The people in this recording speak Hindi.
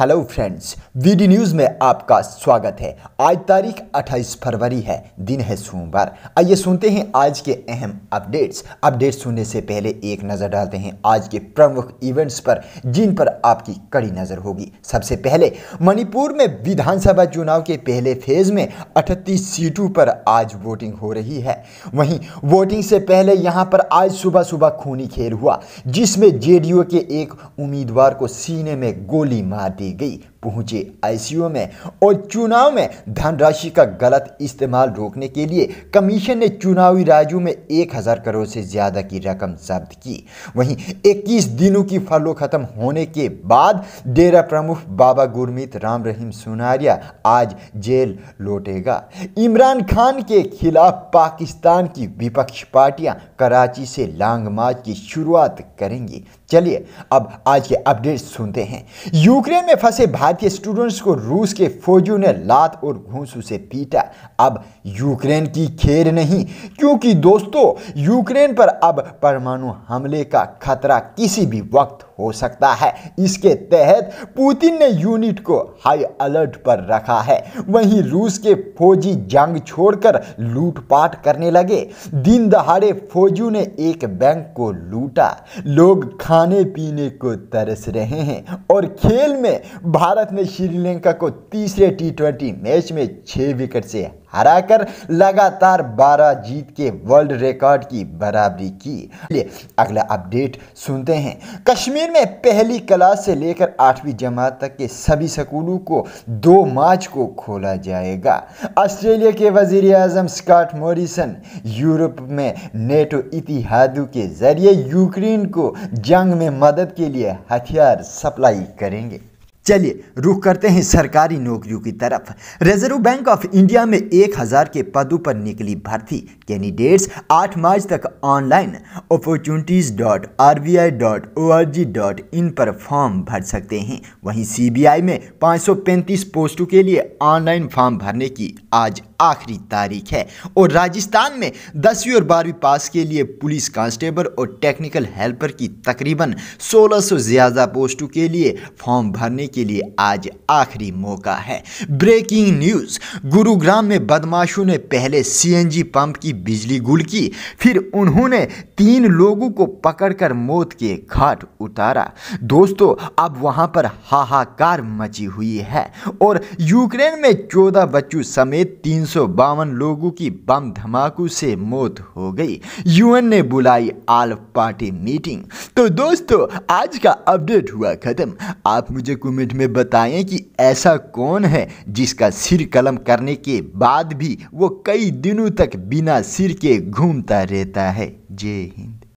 हेलो फ्रेंड्स वीडी न्यूज़ में आपका स्वागत है आज तारीख 28 फरवरी है दिन है सोमवार आइए सुनते हैं आज के अहम अपडेट्स अपडेट्स सुनने से पहले एक नज़र डालते हैं आज के प्रमुख इवेंट्स पर जिन पर आपकी कड़ी नज़र होगी सबसे पहले मणिपुर में विधानसभा चुनाव के पहले फेज में 38 सीटों पर आज वोटिंग हो रही है वहीं वोटिंग से पहले यहाँ पर आज सुबह सुबह खूनी खेल हुआ जिसमें जे के एक उम्मीदवार को सीने में गोली मार दी 你。पहुंचे आईसीयू में और चुनाव में धनराशि का गलत इस्तेमाल रोकने के लिए कमीशन ने चुनावी राज्यों में एक हज़ार करोड़ से ज़्यादा की रकम जब्त की वहीं 21 दिनों की फलो ख़त्म होने के बाद डेरा प्रमुख बाबा गुरमीत राम रहीम सुनारिया आज जेल लौटेगा इमरान खान के खिलाफ पाकिस्तान की विपक्ष पार्टियां कराची से लांग मार्च की शुरुआत करेंगी चलिए अब आज के अपडेट सुनते हैं यूक्रेन में फंसे भारतीय स्टूडेंट्स को रूस के फौजियों ने लात और घूसू से पीटा अब यूक्रेन की खेर नहीं क्योंकि दोस्तों यूक्रेन पर अब परमाणु हमले का खतरा किसी भी वक्त हो सकता है इसके तहत पुतिन ने यूनिट को हाई अलर्ट पर रखा है वहीं रूस के फौजी जंग छोड़कर लूटपाट करने लगे दिन दहाड़े फौजियों ने एक बैंक को लूटा लोग खाने पीने को तरस रहे हैं और खेल में भारत ने श्रीलंका को तीसरे टी ट्वेंटी मैच में छः विकेट से हराकर लगातार 12 जीत के वर्ल्ड रिकॉर्ड की बराबरी की अगला अपडेट सुनते हैं कश्मीर में पहली क्लास से लेकर आठवीं जमात तक के सभी स्कूलों को दो मार्च को खोला जाएगा ऑस्ट्रेलिया के वजीर अजम स्कॉट मॉरिसन यूरोप में नेटो इतिहादों के जरिए यूक्रेन को जंग में मदद के लिए हथियार सप्लाई करेंगे चलिए रुख करते हैं सरकारी नौकरियों की तरफ रिजर्व बैंक ऑफ इंडिया में एक हज़ार के पदों पर निकली भर्ती कैंडिडेट्स 8 मार्च तक online opportunities dot R B I dot O R G dot in पर फॉर्म भर सकते हैं वहीं सी बी आई में पैंतीस पोस्टों के लिए ऑनलाइन फॉर्म भरने की आज आखिरी तारीख है और राजस्थान में दसवीं और बारहवीं पास के लिए पुलिस कांस्टेबल और टेक्निकल हेल्पर की तकरीबन 1600 सौ ज़्यादा पोस्टों के लिए फॉर्म भरने के लिए आज आखिरी मौका है ब्रेकिंग न्यूज़ गुरुग्राम में बदमाशों ने पहले सीएनजी पंप की बिजली गुल की फिर उन्होंने तीन लोगों को पकड़कर मौत के घाट उतारा दोस्तों अब वहां पर हाहाकार मची हुई है और यूक्रेन में चौदह बच्चों समेत तीन लोगों की बम धमाकों से मौत हो गई यूएन ने बुलाई आल पार्टी मीटिंग तो दोस्तों आज का अपडेट हुआ खत्म आप मुझे कमेंट में बताएं कि ऐसा कौन है जिसका सिर कलम करने के बाद भी वो कई दिनों तक बिना सिर के घूमता रहता है जय हिंद